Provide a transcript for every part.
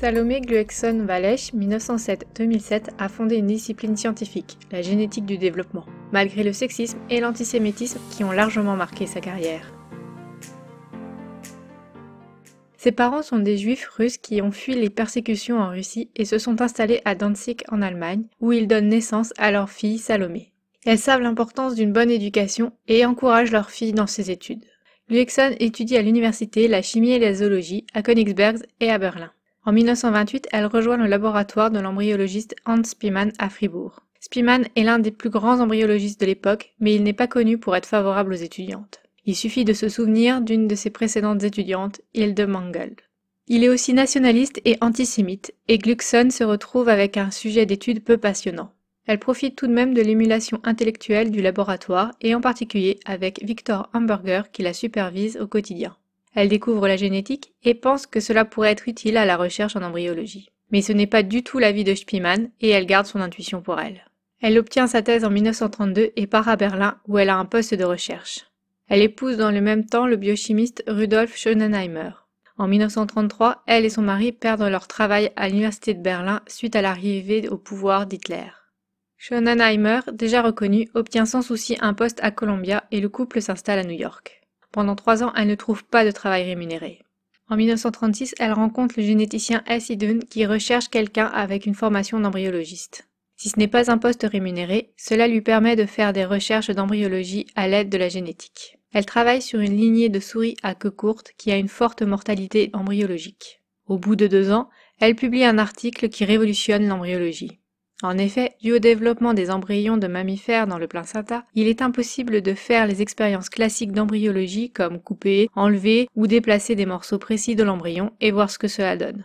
Salomé Glueckson walesch 1907-2007, a fondé une discipline scientifique, la génétique du développement, malgré le sexisme et l'antisémitisme qui ont largement marqué sa carrière. Ses parents sont des juifs russes qui ont fui les persécutions en Russie et se sont installés à Danzig en Allemagne, où ils donnent naissance à leur fille Salomé. Elles savent l'importance d'une bonne éducation et encouragent leur fille dans ses études. Glueckson étudie à l'université la chimie et la zoologie à Königsberg et à Berlin. En 1928, elle rejoint le laboratoire de l'embryologiste Hans Spiemann à Fribourg. Spiemann est l'un des plus grands embryologistes de l'époque, mais il n'est pas connu pour être favorable aux étudiantes. Il suffit de se souvenir d'une de ses précédentes étudiantes, Hilde Mangel. Il est aussi nationaliste et antisémite, et Gluckson se retrouve avec un sujet d'étude peu passionnant. Elle profite tout de même de l'émulation intellectuelle du laboratoire, et en particulier avec Victor Hamburger qui la supervise au quotidien. Elle découvre la génétique et pense que cela pourrait être utile à la recherche en embryologie. Mais ce n'est pas du tout l'avis de Spiemann et elle garde son intuition pour elle. Elle obtient sa thèse en 1932 et part à Berlin où elle a un poste de recherche. Elle épouse dans le même temps le biochimiste Rudolf Schönenheimer. En 1933, elle et son mari perdent leur travail à l'université de Berlin suite à l'arrivée au pouvoir d'Hitler. Schönenheimer, déjà reconnu, obtient sans souci un poste à Columbia et le couple s'installe à New York. Pendant trois ans, elle ne trouve pas de travail rémunéré. En 1936, elle rencontre le généticien S. qui recherche quelqu'un avec une formation d'embryologiste. Si ce n'est pas un poste rémunéré, cela lui permet de faire des recherches d'embryologie à l'aide de la génétique. Elle travaille sur une lignée de souris à queue courte qui a une forte mortalité embryologique. Au bout de deux ans, elle publie un article qui révolutionne l'embryologie. En effet, dû au développement des embryons de mammifères dans le placenta, il est impossible de faire les expériences classiques d'embryologie comme couper, enlever ou déplacer des morceaux précis de l'embryon et voir ce que cela donne.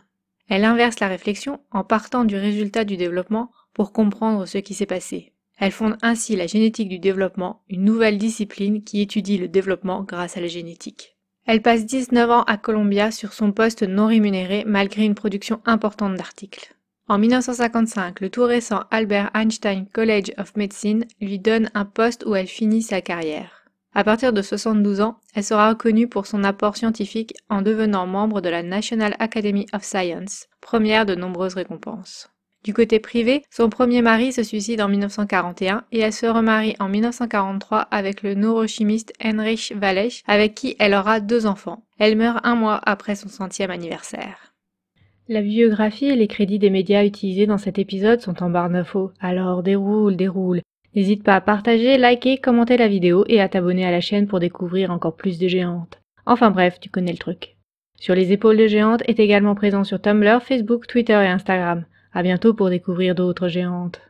Elle inverse la réflexion en partant du résultat du développement pour comprendre ce qui s'est passé. Elle fonde ainsi la génétique du développement, une nouvelle discipline qui étudie le développement grâce à la génétique. Elle passe 19 ans à Columbia sur son poste non rémunéré malgré une production importante d'articles. En 1955, le tout récent Albert Einstein College of Medicine lui donne un poste où elle finit sa carrière. À partir de 72 ans, elle sera reconnue pour son apport scientifique en devenant membre de la National Academy of Science, première de nombreuses récompenses. Du côté privé, son premier mari se suicide en 1941 et elle se remarie en 1943 avec le neurochimiste Heinrich Wallech, avec qui elle aura deux enfants. Elle meurt un mois après son centième anniversaire. La biographie et les crédits des médias utilisés dans cet épisode sont en barre d'infos. Alors déroule, déroule. N'hésite pas à partager, liker, commenter la vidéo et à t'abonner à la chaîne pour découvrir encore plus de géantes. Enfin bref, tu connais le truc. Sur les épaules de géantes est également présent sur Tumblr, Facebook, Twitter et Instagram. À bientôt pour découvrir d'autres géantes.